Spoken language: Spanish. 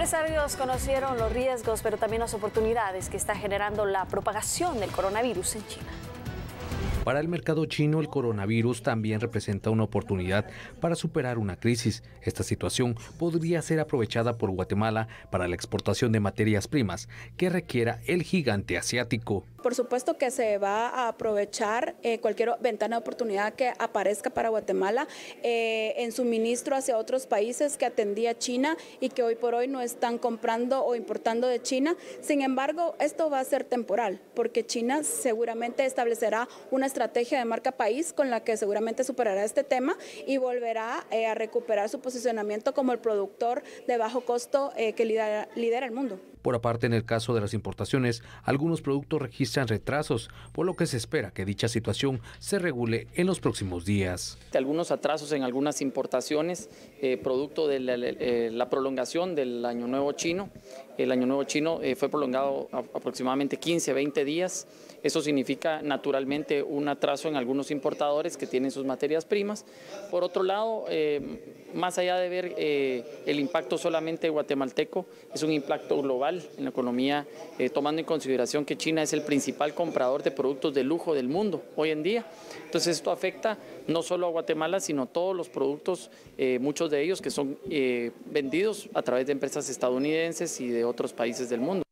Empresarios conocieron los riesgos, pero también las oportunidades que está generando la propagación del coronavirus en China. Para el mercado chino, el coronavirus también representa una oportunidad para superar una crisis. Esta situación podría ser aprovechada por Guatemala para la exportación de materias primas que requiera el gigante asiático. Por supuesto que se va a aprovechar eh, cualquier ventana de oportunidad que aparezca para Guatemala eh, en suministro hacia otros países que atendía China y que hoy por hoy no están comprando o importando de China. Sin embargo, esto va a ser temporal porque China seguramente establecerá una estrategia de marca país con la que seguramente superará este tema y volverá eh, a recuperar su posicionamiento como el productor de bajo costo eh, que lidera el mundo. Por aparte, en el caso de las importaciones, algunos productos registran retrasos, por lo que se espera que dicha situación se regule en los próximos días. Algunos atrasos en algunas importaciones, eh, producto de eh, la, prolongación del Año Nuevo Chino. El Año Nuevo Chino eh, fue prolongado aproximadamente 15, 20 días. Eso significa naturalmente un atraso en algunos importadores que tienen sus materias primas. Por otro lado, más allá de ver el impacto solamente guatemalteco, es un impacto global en la economía, eh, tomando en consideración que China es el principal comprador de productos de lujo del mundo hoy en día. Entonces esto afecta no solo a Guatemala, sino todos los productos, eh, muchos de ellos que son eh, vendidos a través de empresas estadounidenses y de otros países del mundo.